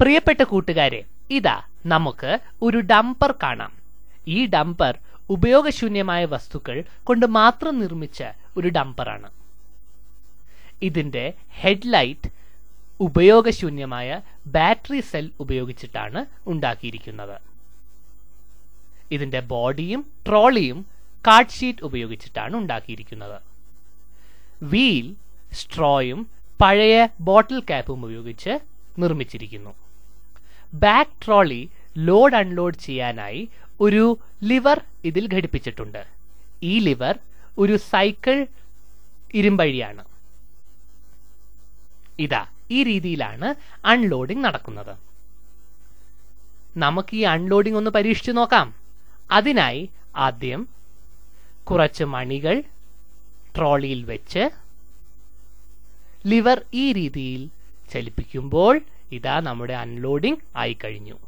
പ്രിയപ്പെട്ട കൂട്ടുകാരെ ഇതാ നമുക്ക് ഒരു ഡംപർ കാണാം ഈ ഡംപർ ഉപയോഗശൂന്യമായ വസ്തുക്കൾ കൊണ്ട് മാത്രം നിർമ്മിച്ച ഒരു ഡംപറാണ് ഇതിന്റെ ഹെഡ്ലൈറ്റ് ഉപയോഗശൂന്യമായ ബാറ്ററി സെൽ ഉപയോഗിച്ചിട്ടാണ് ഉണ്ടാക്കിയിരിക്കുന്നത് ഇതിന്റെ ബോഡിയും ട്രോളിയും കാർഡ് ഷീറ്റ് ഉപയോഗിച്ചിട്ടാണ് ഉണ്ടാക്കിയിരിക്കുന്നത് വീൽ സ്ട്രോയും പഴയ ബോട്ടിൽ ക്യാപ്പും ഉപയോഗിച്ച് നിർമ്മിച്ചിരിക്കുന്നു ബാക്ക് ട്രോളി ലോഡ് അൺലോഡ് ചെയ്യാനായി ഒരു ലിവർ ഇതിൽ ഘടിപ്പിച്ചിട്ടുണ്ട് ഈ ലിവർ ഒരു സൈക്കിൾ ഇരുമ്പഴിയാണ് ഇതാ ഈ രീതിയിലാണ് അൺലോഡിംഗ് നടക്കുന്നത് നമുക്ക് ഈ അൺലോഡിംഗ് ഒന്ന് പരീക്ഷിച്ചു നോക്കാം അതിനായി ആദ്യം കുറച്ച് മണികൾ ട്രോളിയിൽ വെച്ച് ലിവർ ഈ രീതിയിൽ ചലിപ്പിക്കുമ്പോൾ ഇതാ നമ്മുടെ അൺലോഡിംഗ് ആയി കഴിഞ്ഞു